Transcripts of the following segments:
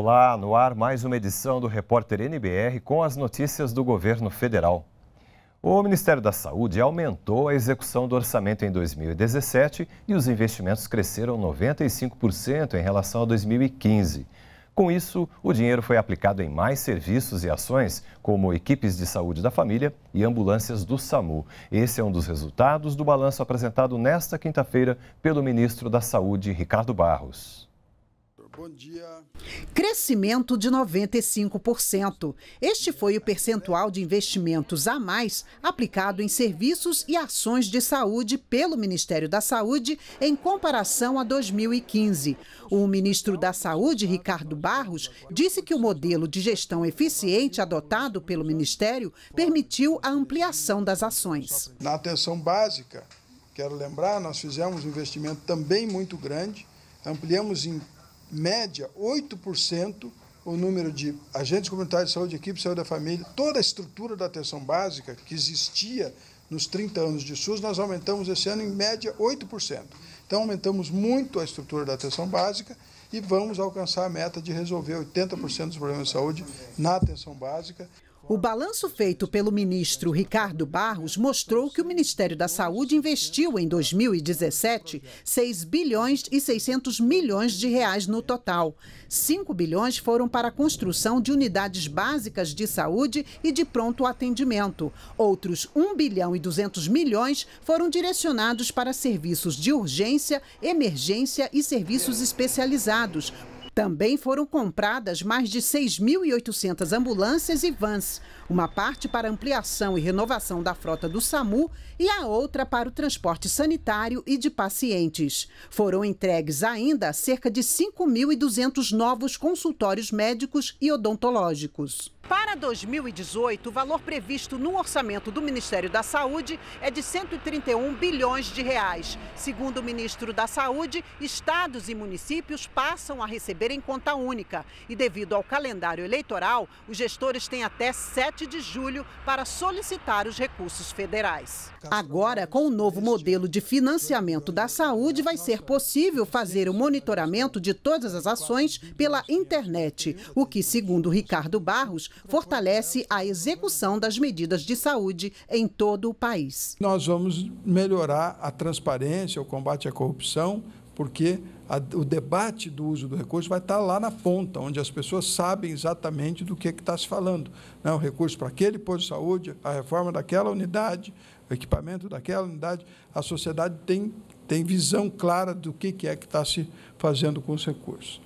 Olá, no ar mais uma edição do Repórter NBR com as notícias do governo federal. O Ministério da Saúde aumentou a execução do orçamento em 2017 e os investimentos cresceram 95% em relação a 2015. Com isso, o dinheiro foi aplicado em mais serviços e ações, como equipes de saúde da família e ambulâncias do SAMU. Esse é um dos resultados do balanço apresentado nesta quinta-feira pelo ministro da Saúde, Ricardo Barros. Bom dia. Crescimento de 95%. Este foi o percentual de investimentos a mais aplicado em serviços e ações de saúde pelo Ministério da Saúde em comparação a 2015. O ministro da Saúde, Ricardo Barros, disse que o modelo de gestão eficiente adotado pelo Ministério permitiu a ampliação das ações. Na atenção básica, quero lembrar, nós fizemos um investimento também muito grande, ampliamos em média, 8% o número de agentes comunitários de saúde, equipe de saúde da família, toda a estrutura da atenção básica que existia nos 30 anos de SUS, nós aumentamos esse ano em média 8%. Então aumentamos muito a estrutura da atenção básica e vamos alcançar a meta de resolver 80% dos problemas de saúde na atenção básica. O balanço feito pelo ministro Ricardo Barros mostrou que o Ministério da Saúde investiu em 2017 6 bilhões e 600 milhões de reais no total. 5 bilhões foram para a construção de unidades básicas de saúde e de pronto atendimento. Outros 1 bilhão e 200 milhões foram direcionados para serviços de urgência, emergência e serviços especializados, também foram compradas mais de 6.800 ambulâncias e vans, uma parte para ampliação e renovação da frota do SAMU e a outra para o transporte sanitário e de pacientes. Foram entregues ainda cerca de 5.200 novos consultórios médicos e odontológicos. Para 2018, o valor previsto no orçamento do Ministério da Saúde é de 131 bilhões de reais. Segundo o ministro da Saúde, estados e municípios passam a receber em conta única. E devido ao calendário eleitoral, os gestores têm até 7 de julho para solicitar os recursos federais. Agora, com o novo modelo de financiamento da saúde, vai ser possível fazer o monitoramento de todas as ações pela internet, o que, segundo Ricardo Barros, foi fortalece a execução das medidas de saúde em todo o país. Nós vamos melhorar a transparência, o combate à corrupção, porque a, o debate do uso do recurso vai estar lá na ponta, onde as pessoas sabem exatamente do que, é que está se falando. Né? O recurso para aquele posto de saúde, a reforma daquela unidade, o equipamento daquela unidade, a sociedade tem, tem visão clara do que, que é que está se fazendo com os recursos.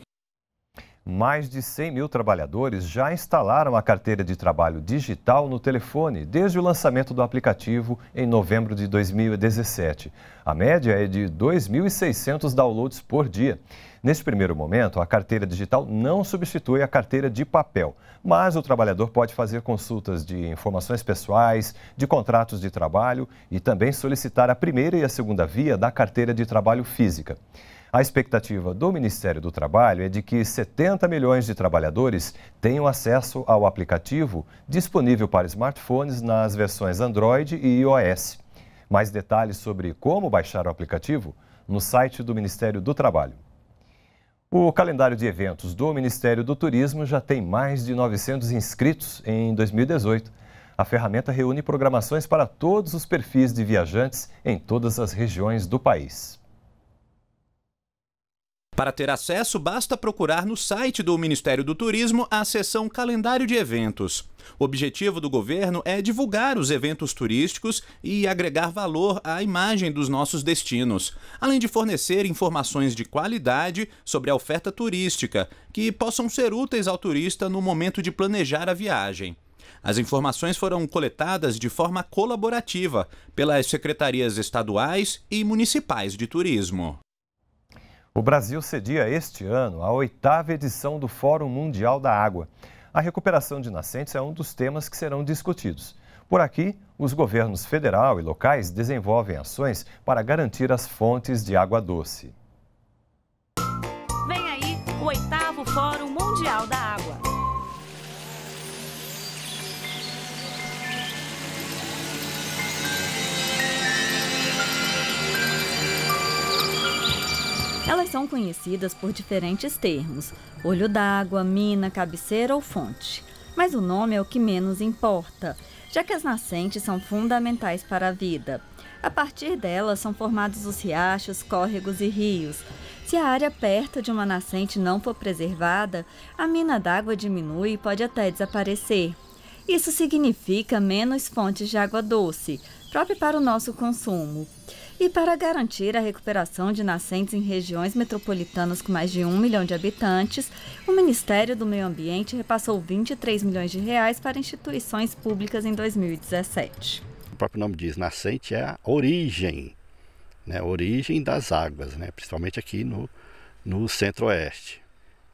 Mais de 100 mil trabalhadores já instalaram a carteira de trabalho digital no telefone desde o lançamento do aplicativo em novembro de 2017. A média é de 2.600 downloads por dia. Neste primeiro momento, a carteira digital não substitui a carteira de papel, mas o trabalhador pode fazer consultas de informações pessoais, de contratos de trabalho e também solicitar a primeira e a segunda via da carteira de trabalho física. A expectativa do Ministério do Trabalho é de que 70 milhões de trabalhadores tenham acesso ao aplicativo disponível para smartphones nas versões Android e iOS. Mais detalhes sobre como baixar o aplicativo no site do Ministério do Trabalho. O calendário de eventos do Ministério do Turismo já tem mais de 900 inscritos em 2018. A ferramenta reúne programações para todos os perfis de viajantes em todas as regiões do país. Para ter acesso, basta procurar no site do Ministério do Turismo a seção Calendário de Eventos. O objetivo do governo é divulgar os eventos turísticos e agregar valor à imagem dos nossos destinos, além de fornecer informações de qualidade sobre a oferta turística, que possam ser úteis ao turista no momento de planejar a viagem. As informações foram coletadas de forma colaborativa pelas secretarias estaduais e municipais de turismo. O Brasil cedia este ano a oitava edição do Fórum Mundial da Água. A recuperação de nascentes é um dos temas que serão discutidos. Por aqui, os governos federal e locais desenvolvem ações para garantir as fontes de água doce. são conhecidas por diferentes termos: olho d'água, mina, cabeceira ou fonte. Mas o nome é o que menos importa, já que as nascentes são fundamentais para a vida. A partir delas são formados os riachos, córregos e rios. Se a área perto de uma nascente não for preservada, a mina d'água diminui e pode até desaparecer. Isso significa menos fontes de água doce, próprio para o nosso consumo. E para garantir a recuperação de nascentes em regiões metropolitanas com mais de 1 milhão de habitantes, o Ministério do Meio Ambiente repassou 23 milhões de reais para instituições públicas em 2017. O próprio nome diz, nascente é a origem, né, origem das águas, né, principalmente aqui no, no centro-oeste,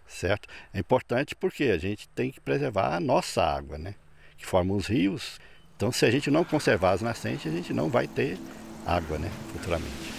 certo? É importante porque a gente tem que preservar a nossa água, né, que forma os rios, então, se a gente não conservar as nascentes, a gente não vai ter água né, futuramente.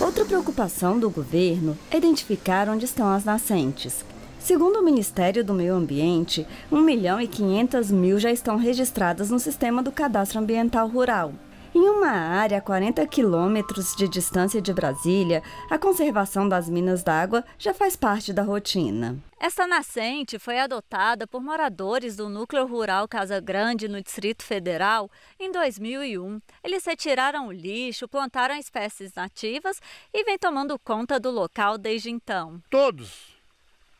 Outra preocupação do governo é identificar onde estão as nascentes. Segundo o Ministério do Meio Ambiente, 1 milhão e 500 mil já estão registradas no sistema do Cadastro Ambiental Rural. Em uma área a 40 quilômetros de distância de Brasília, a conservação das minas d'água já faz parte da rotina. Essa nascente foi adotada por moradores do núcleo rural Casa Grande, no Distrito Federal, em 2001. Eles retiraram o lixo, plantaram espécies nativas e vem tomando conta do local desde então. Todos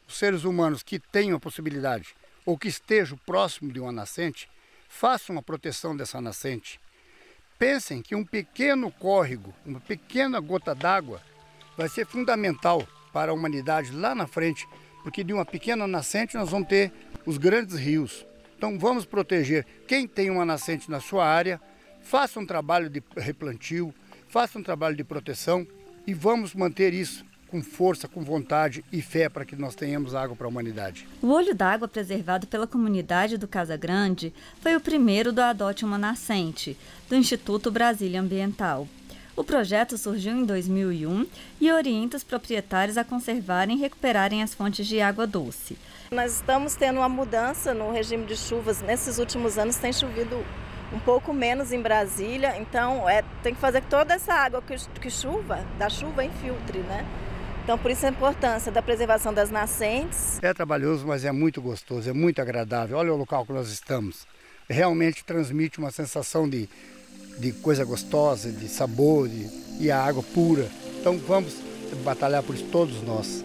os seres humanos que tenham a possibilidade ou que estejam próximo de uma nascente, façam a proteção dessa nascente Pensem que um pequeno córrego, uma pequena gota d'água, vai ser fundamental para a humanidade lá na frente, porque de uma pequena nascente nós vamos ter os grandes rios. Então vamos proteger quem tem uma nascente na sua área, faça um trabalho de replantio, faça um trabalho de proteção e vamos manter isso com força, com vontade e fé para que nós tenhamos água para a humanidade. O olho d'água preservado pela comunidade do Casa Grande foi o primeiro do Adote uma Nascente, do Instituto Brasília Ambiental. O projeto surgiu em 2001 e orienta os proprietários a conservarem e recuperarem as fontes de água doce. Nós estamos tendo uma mudança no regime de chuvas. Nesses últimos anos tem chovido um pouco menos em Brasília, então é, tem que fazer que toda essa água que, que chuva, da chuva, infiltre, né? Então, por isso a importância da preservação das nascentes. É trabalhoso, mas é muito gostoso, é muito agradável. Olha o local que nós estamos. Realmente transmite uma sensação de, de coisa gostosa, de sabor de, e a água pura. Então, vamos batalhar por isso todos nós.